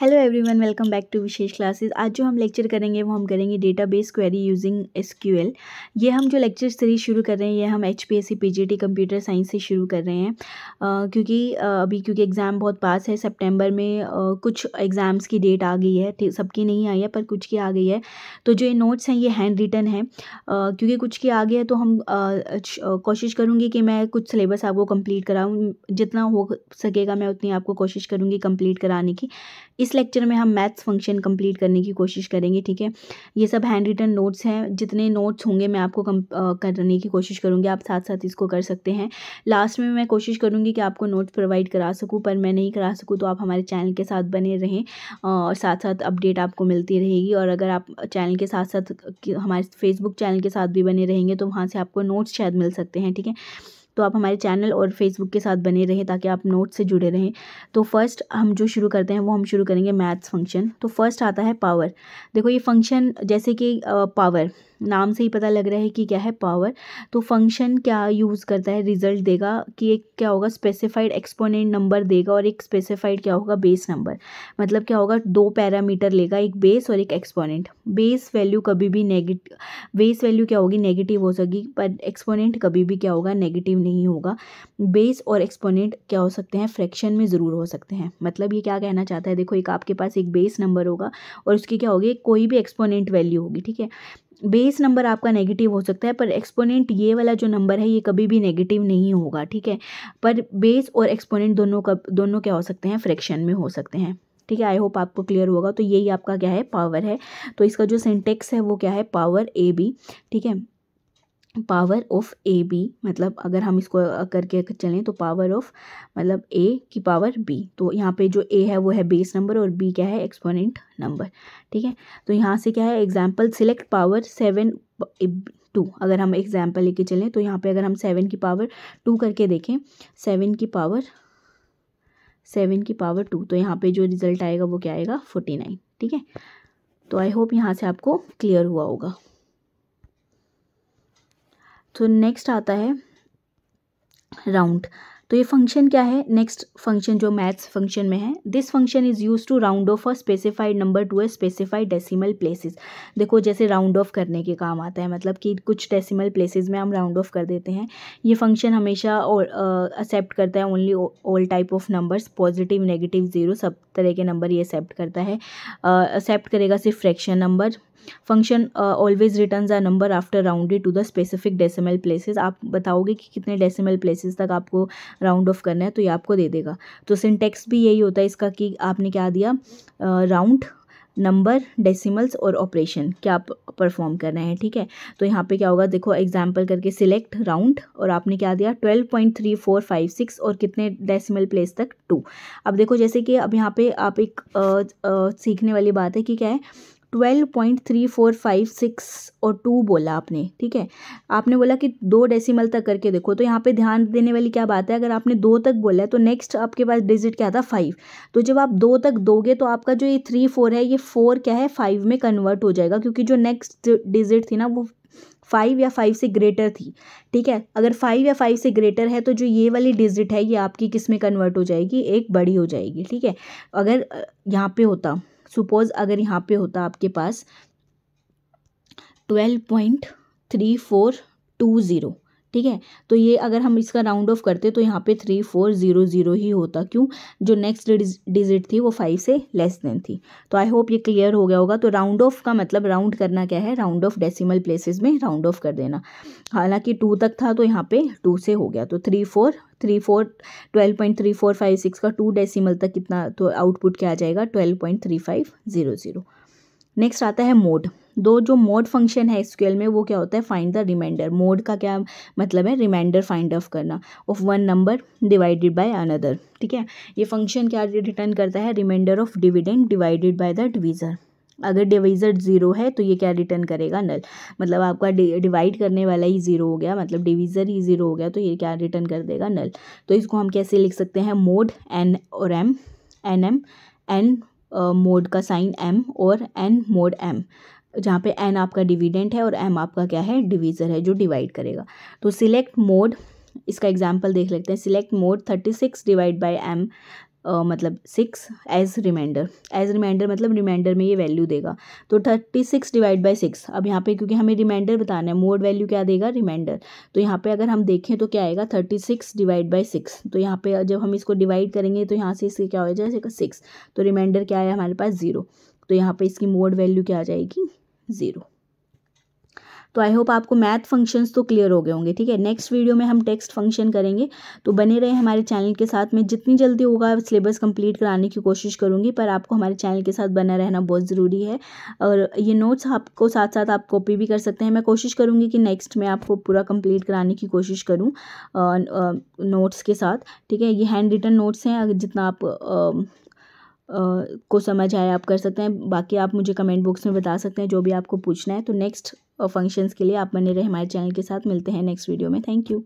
hello everyone welcome back to Vishesh classes आज जो हम लेक्चर करेंगे वो हम करेंगे डेटाबेस क्वेरी यूजिंग एसक्यूएल ये हम जो लेक्चर सीरीज शुरू कर रहे हैं ये हम H P S C P G T computer science से शुरू कर रहे हैं आ, क्योंकि आ, अभी क्योंकि एग्ज़ाम बहुत पास है सितंबर में आ, कुछ एग्ज़ाम्स की डेट आ गई है सबकी नहीं आई है पर कुछ की आ गई है तो जो ये नोट्स हैं ये हैंड रिटन है क्योंकि कुछ की आ गई है तो हम कोशिश करूँगी कि मैं कुछ सिलेबस आपको कम्प्लीट कराऊँ जितना हो सकेगा मैं उतनी आपको कोशिश करूँगी कम्प्लीट कराने की इस लेक्चर में हम मैथ्स फंक्शन कंप्लीट करने की कोशिश करेंगे ठीक है ये सब हैंड रिटन नोट्स हैं जितने नोट्स होंगे मैं आपको कम करने की कोशिश करूँगी आप साथ साथ इसको कर सकते हैं लास्ट में मैं कोशिश करूँगी कि आपको नोट्स प्रोवाइड करा सकूँ पर मैं नहीं करा सकूँ तो आप हमारे चैनल के साथ बने रहें और साथ साथ अपडेट आपको मिलती रहेगी और अगर आप चैनल के साथ साथ हमारे फेसबुक चैनल के साथ भी बने रहेंगे तो वहाँ से आपको नोट्स शायद मिल सकते हैं ठीक है तो आप हमारे चैनल और फेसबुक के साथ बने रहें ताकि आप नोट्स से जुड़े रहें तो फर्स्ट हम जो शुरू करते हैं वो हम शुरू करेंगे मैथ्स फंक्शन तो फर्स्ट आता है पावर देखो ये फंक्शन जैसे कि पावर नाम से ही पता लग रहा है कि क्या है पावर तो फंक्शन क्या यूज़ करता है रिजल्ट देगा कि एक क्या होगा स्पेसिफाइड एक्सपोनेंट नंबर देगा और एक स्पेसिफाइड क्या होगा बेस नंबर मतलब क्या होगा दो पैरामीटर लेगा एक बेस और एक एक्सपोनेंट बेस वैल्यू कभी भी नेगेटिव बेस वैल्यू क्या होगी नेगेटिव हो सकेगी पर एक्सपोनेंट कभी भी क्या होगा नेगेटिव नहीं होगा बेस और एक्सपोनेंट क्या हो सकते हैं फ्रैक्शन में ज़रूर हो सकते हैं मतलब ये क्या कहना चाहता है देखो एक आपके पास एक बेस नंबर होगा और उसकी क्या होगी कोई भी एक्सपोनेंट वैल्यू होगी ठीक है बेस नंबर आपका नेगेटिव हो सकता है पर एक्सपोनेंट ये वाला जो नंबर है ये कभी भी नेगेटिव नहीं होगा ठीक है पर बेस और एक्सपोनेंट दोनों का दोनों क्या हो सकते हैं फ्रैक्शन में हो सकते हैं ठीक है आई होप आपको क्लियर होगा तो यही आपका क्या है पावर है तो इसका जो सेंटेक्स है वो क्या है पावर ए बी ठीक है पावर ऑफ ए बी मतलब अगर हम इसको करके चलें तो पावर ऑफ मतलब ए की पावर बी तो यहाँ पे जो ए है वो है बेस नंबर और बी क्या है एक्सपोनेंट नंबर ठीक है तो यहाँ से क्या है example select power seven two अगर हम एग्जांपल लेके चलें तो यहाँ पे अगर हम सेवन की पावर टू करके देखें सेवन की पावर सेवन की पावर टू तो यहाँ पर जो रिज़ल्ट आएगा वो क्या आएगा फोर्टी नाइन ठीक है तो आई होप यहाँ से आपको क्लियर हुआ होगा तो नेक्स्ट आता है राउंड तो ये फंक्शन क्या है नेक्स्ट फंक्शन जो मैथ्स फंक्शन में है this function is use to round off a specified number to a specified decimal places देखो जैसे राउंड ऑफ करने के काम आता है मतलब कि कुछ डेसिमल प्लेसेस में हम राउंड ऑफ कर देते हैं ये फंक्शन हमेशा एक्सेप्ट करता है only all type of numbers positive negative zero सब तरह के नंबर ये एक्सेप्ट करता है एक्सेप्ट करेगा सिर्फ fraction number function always return a number after rounded to the specific decimal places आप बताओगे कि कितने डेसिमल प्लेसेस तक आपको राउंड ऑफ करना है तो ये आपको दे देगा तो सिंटेक्स भी यही होता है इसका कि आपने क्या दिया राउंड uh, नंबर डेसिमल्स और ऑपरेशन क्या आप परफॉर्म कर रहे हैं ठीक है तो यहाँ पे क्या होगा देखो एग्जाम्पल करके सिलेक्ट राउंड और आपने क्या दिया twelve point three four five six और कितने डेसिमल प्लेस तक टू अब देखो जैसे कि अब यहाँ पे आप एक आ, आ, सीखने वाली बात है कि क्या है twelve point three four five six और टू बोला आपने ठीक है आपने बोला कि दो डेसिमल तक करके देखो तो यहाँ पे ध्यान देने वाली क्या बात है अगर आपने दो तक बोला है तो नेक्स्ट आपके पास डिजिट क्या था फाइव तो जब आप दो तक दोगे तो आपका जो ये थ्री फोर है ये फोर क्या है फाइव में कन्वर्ट हो जाएगा क्योंकि जो नेक्स्ट डिजिट थी ना वो फाइव या फाइव से ग्रेटर थी ठीक है अगर फाइव या फाइव से ग्रेटर है तो जो ये वाली डिजिट है ये आपकी किस में कन्वर्ट हो जाएगी एक बड़ी हो जाएगी ठीक है अगर यहाँ पे होता सपोज अगर यहाँ पे होता आपके पास twelve point three four two zero ठीक है तो ये अगर हम इसका राउंड ऑफ करते तो यहाँ पे थ्री फोर ज़ीरो ज़ीरो ही होता क्यों जो नेक्स्ट डिजिट थी वो फाइव से लेस देन थी तो आई होप ये क्लियर हो गया होगा तो राउंड ऑफ का मतलब राउंड करना क्या है राउंड ऑफ डेसीमल प्लेसेज में राउंड ऑफ कर देना हालांकि टू तक था तो यहाँ पे टू से हो गया तो three four three four twelve point three four five six का टू डेसीमल तक कितना तो आउटपुट क्या आ जाएगा twelve point three five zero zero next आता है मोड दो जो मोड फंक्शन है एसक्यूएल में वो क्या होता है फाइंड द रिमाइंडर मोड का क्या मतलब है रिमाइंडर फाइंड ऑफ करना of one number divided by another ठीक है ये फंक्शन क्या रिटर्न करता है remainder of dividend divided by the divisor अगर डिवीजर ज़ीरो है तो ये क्या रिटर्न करेगा नल मतलब आपका डिवाइड करने वाला ही ज़ीरो हो गया मतलब डिवीज़र ही ज़ीरो हो गया तो ये क्या रिटर्न कर देगा नल तो इसको हम कैसे लिख सकते हैं मोड एन और M N M N mod का साइन एम और एन मोड एम जहाँ पे एन आपका डिविडेंट है और एम आपका क्या है डिवीज़र है जो डिवाइड करेगा तो सिलेक्ट मोड इसका एग्जाम्पल देख लेते हैं select mod thirty six divide by M Uh, मतलब six as remainder as remainder मतलब रिमाइंडर में ये वैल्यू देगा तो thirty six divide by six अब यहाँ पे क्योंकि हमें रिमाइंडर बताना है मोड वैल्यू क्या देगा रिमाइंडर तो यहाँ पे अगर हम देखें तो क्या आएगा thirty six divide by six तो यहाँ पे जब हम इसको डिवाइड करेंगे तो यहाँ से इसके क्या हो जाएगा सिक्स तो रिमाइंडर क्या है हमारे पास ज़ीरो तो यहाँ पर इसकी मोड वैल्यू क्या आ जाएगी ज़ीरो तो आई होप आपको मैथ फंक्शंस तो क्लियर हो गए होंगे ठीक है नेक्स्ट वीडियो में हम टेक्स्ट फंक्शन करेंगे तो बने रहे हमारे चैनल के साथ मैं जितनी जल्दी होगा सिलेबस कंप्लीट कराने की कोशिश करूँगी पर आपको हमारे चैनल के साथ बना रहना बहुत ज़रूरी है और ये नोट्स आपको साथ साथ आप कॉपी भी कर सकते हैं मैं कोशिश करूँगी कि नेक्स्ट में आपको पूरा कंप्लीट कराने की कोशिश करूँ नोट्स के साथ ठीक है ये हैंड रिटन नोट्स हैं अगर जितना आप आ, को समझ आए आप कर सकते हैं बाकी आप मुझे कमेंट बॉक्स में बता सकते हैं जो भी आपको पूछना है तो नेक्स्ट और फंक्शंस के लिए आप बने रहे हमारे चैनल के साथ मिलते हैं नेक्स्ट वीडियो में थैंक यू